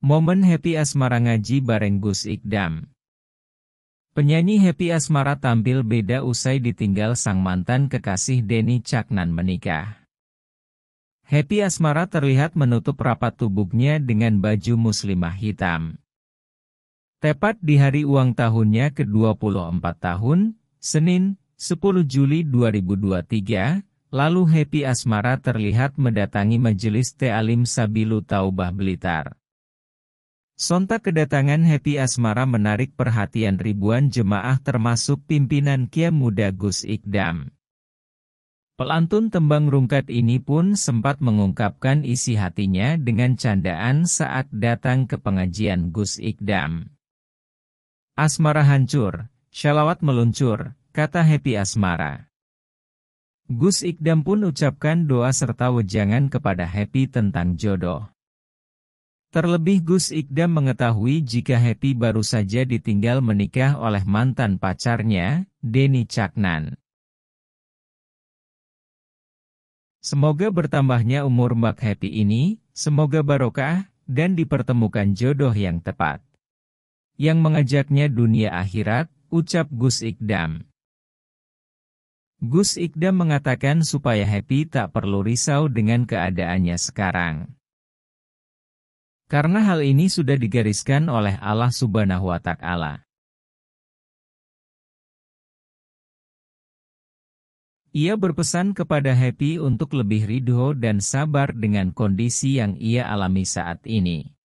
Momen Happy Asmara Ngaji bareng Gus Ikdam Penyanyi Happy Asmara tampil beda usai ditinggal sang mantan kekasih Denny Caknan menikah. Happy Asmara terlihat menutup rapat tubuhnya dengan baju muslimah hitam. Tepat di hari uang tahunnya ke-24 tahun, Senin, 10 Juli 2023, lalu Happy Asmara terlihat mendatangi Majelis Ta'alim Sabilu Taubah Blitar. Sontak kedatangan Happy Asmara menarik perhatian ribuan jemaah termasuk pimpinan Kia Muda Gus Ikdam. Pelantun tembang rungkat ini pun sempat mengungkapkan isi hatinya dengan candaan saat datang ke pengajian Gus Ikdam. Asmara hancur, syalawat meluncur, kata Happy Asmara. Gus Ikdam pun ucapkan doa serta wejangan kepada Happy tentang jodoh. Terlebih Gus Ikdam mengetahui jika Happy baru saja ditinggal menikah oleh mantan pacarnya, Denny Caknan. Semoga bertambahnya umur Mbak Happy ini, semoga barokah, dan dipertemukan jodoh yang tepat. Yang mengajaknya dunia akhirat, ucap Gus Iqdam. Gus Iqdam mengatakan supaya Happy tak perlu risau dengan keadaannya sekarang. Karena hal ini sudah digariskan oleh Allah Subhanahu wa taala. Ia berpesan kepada Happy untuk lebih ridho dan sabar dengan kondisi yang ia alami saat ini.